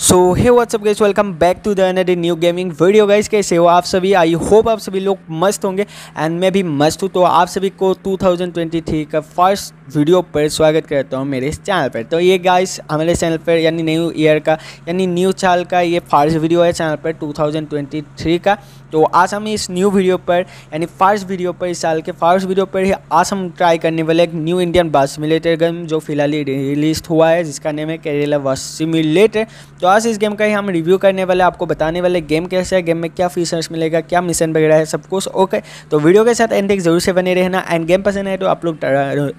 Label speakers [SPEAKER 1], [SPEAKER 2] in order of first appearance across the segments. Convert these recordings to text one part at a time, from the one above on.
[SPEAKER 1] so hey what's up guys welcome back to the another new gaming video guys कैसे हो आप सभी I hope आप सभी लोग मस्त होंगे एंड मैं भी मस्त हूँ तो आप सभी को 2023 का फर्स्ट वीडियो पर स्वागत करता हूँ मेरे इस चैनल पर तो ये गाइस हमारे चैनल पर यानी न्यू ईयर का यानी न्यू साल का ये फर्स्ट वीडियो है चैनल पर टू का तो आज हम इस न्यू वीडियो पर यानी फर्स्ट वीडियो पर इस साल के फर्स्ट वीडियो पर ही आज हम ट्राई करने वाले एक new Indian bus simulator game जो फिलहाल रिलीज हुआ है जिसका नेम है केरला बस सिमुलेटर तो आज इस गेम का ही हम रिव्यू करने वाले आपको बताने वाले गेम कैसे है गेम में क्या फीचर्स मिलेगा क्या मिशन वगैरह है सब कुछ ओके तो वीडियो के साथ एंड तक जरूर से बने रहना एंड गेम पसंद है तो आप लोग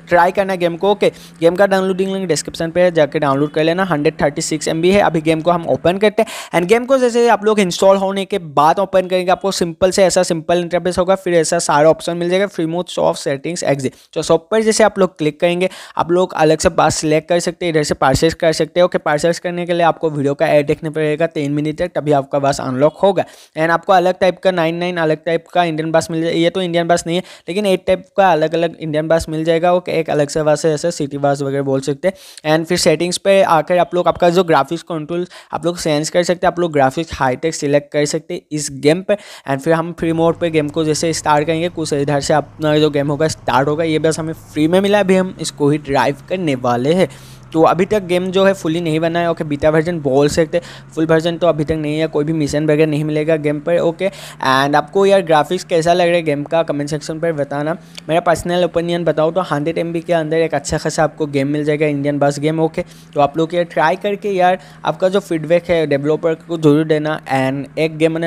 [SPEAKER 1] ट्राई करना गेम को ओके गेम का डाउनलोडिंग लिंक डिस्क्रिप्शन पर जाकर डाउनलोड कर लेना hundred thirty six M B है अभी गेम को हम ओपन करते हैं एंड गेम को जैसे आप लोग इंस्टॉल होने के बाद ओपन करेंगे आपको सिंपल से ऐसा सिंपल इंटरफेस होगा फिर ऐसा सारा ऑप्शन मिल जाएगा फ्री मोथ सॉफ्ट सेटिंग्स एग्जिट तो सॉफ्ट पर जैसे आप लोग क्लिक करेंगे आप लोग अलग से बात सिलेक्ट कर सकते हैं इधर से पार्सेस कर सकते हैं ओके पार्सेस करने के लिए आपको वीडियो वीडियो का एड देखने पड़ेगा तीन मिनट तक तभी आपका बस अनलॉक होगा एंड आपको अलग टाइप का नाइन नाइन अलग टाइप का इंडियन बस मिल जाए ये तो इंडियन बस नहीं है लेकिन एट टाइप का अलग अलग इंडियन बस मिल जाएगा ओके एक अलग से बस है ऐसे सिटी बस वगैरह बोल सकते हैं एंड फिर सेटिंग्स पर आकर आप लोग आपका जो ग्राफिक्स कंट्रोल आप लोग चेंज कर सकते आप लोग ग्राफिक्स हाईटेक सिलेक्ट कर सकते इस गेम पर एंड फिर हम फ्री मोड पर गेम को जैसे स्टार्ट करेंगे कुछ इधर से अपना जो गेम होगा स्टार्ट होगा ये बस हमें फ्री में मिला अभी हम इसको ही ड्राइव करने वाले हैं तो अभी तक गेम जो है फुली नहीं बना है ओके बीटा वर्जन बोल सकते फुल वर्जन तो अभी तक नहीं है कोई भी मिशन वगैरह नहीं मिलेगा गेम पर ओके एंड आपको यार ग्राफिक्स कैसा लग रहा है गेम का कमेंट सेक्शन पर बताना मेरा पर्सनल ओपिनियन बताओ तो हंड्रेड एम के अंदर एक अच्छा खासा आपको गेम मिल जाएगा इंडियन बस गेम ओके तो आप लोग यार ट्राई करके यार आपका जो फीडबैक है डेवलपर को जरूर देना एंड एक गेम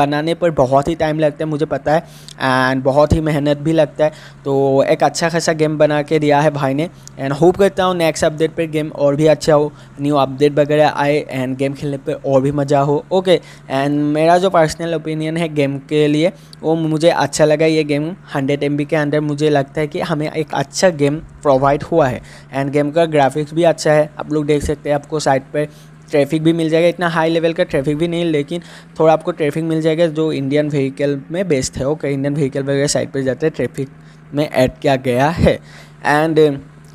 [SPEAKER 1] बनाने पर बहुत ही टाइम लगता है मुझे पता है एंड बहुत ही मेहनत भी लगता है तो एक अच्छा खासा गेम बना के दिया है भाई ने एंड होप करता हूँ नेक्स्ट अपडेट अपडेट पर गेम और भी अच्छा हो न्यू अपडेट वगैरह आए एंड गेम खेलने पर और भी मज़ा हो ओके एंड मेरा जो पर्सनल ओपिनियन है गेम के लिए वो मुझे अच्छा लगा ये गेम हंड्रेड एम के अंदर मुझे लगता है कि हमें एक अच्छा गेम प्रोवाइड हुआ है एंड गेम का ग्राफिक्स भी अच्छा है आप लोग देख सकते हैं आपको साइड पर ट्रैफिक भी मिल जाएगा इतना हाई लेवल का ट्रैफिक भी नहीं लेकिन थोड़ा आपको ट्रैफिक मिल जाएगा जो इंडियन व्हीकल में बेस्ट है ओके इंडियन व्हीकल वगैरह साइड पर जाते हैं ट्रैफिक में ऐड किया गया है एंड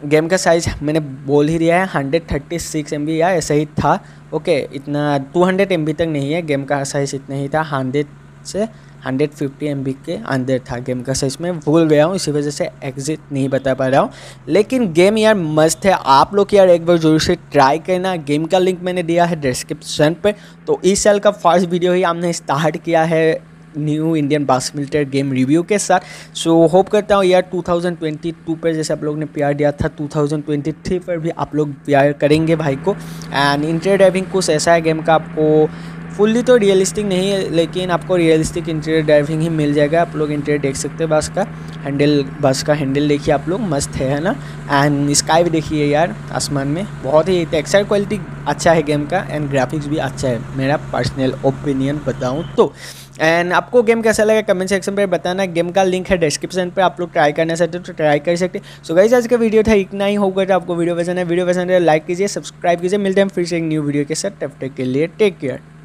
[SPEAKER 1] गेम का साइज़ मैंने बोल ही दिया है hundred thirty six M B या ऐसा ही था ओके इतना टू हंड्रेड एम बी तक नहीं है गेम का साइज़ इतना ही था हंड्रेड से हंड्रेड फिफ्टी एम बी के अंदर था गेम का साइज मैं भूल गया हूँ इसी वजह से एग्जिट नहीं बता पा रहा हूँ लेकिन गेम यार मस्त है आप लोग यार एक बार जरूर से ट्राई करना गेम का लिंक मैंने दिया है डिस्क्रिप्शन पर तो इस साल का फर्स्ट वीडियो ही हमने स्टार्ट किया है न्यू इंडियन बास मिलिटर गेम रिव्यू के साथ सो so, होप करता हूँ यार 2022 पर जैसे आप लोग ने प्यार दिया था 2023 पर भी आप लोग प्यार करेंगे भाई को एंड इंटर ड्राइविंग कुछ ऐसा है गेम का आपको फुल्ली तो रियलिस्टिक नहीं है लेकिन आपको रियलिस्टिक इंटीरियर ड्राइविंग ही मिल जाएगा आप लोग इंटीरियर देख सकते हैं बस का हैंडल बस का हैंडल देखिए आप लोग मस्त है है ना एंड स्काई भी देखिए यार आसमान में बहुत ही टेक्सचर क्वालिटी अच्छा है गेम का एंड ग्राफिक्स भी अच्छा है मेरा पर्सनल ओपिनियन बताऊँ तो एंड आपको गेम कैसा लगा कमेंट सेक्शन पर बताना गेम का लिंक है डिस्क्रिप्शन पर आप लोग ट्राई करना चाहते हो तो ट्राई कर सकते सो गाइज आज का वीडियो था इतना ही होगा तो आपको वीडियो पसंद है वीडियो पसंद है लाइक तो कीजिए सब्सक्राइब कीजिए मिलते हैं फिर से एक न्यू वीडियो के साथ तब तक के लिए टेक केयर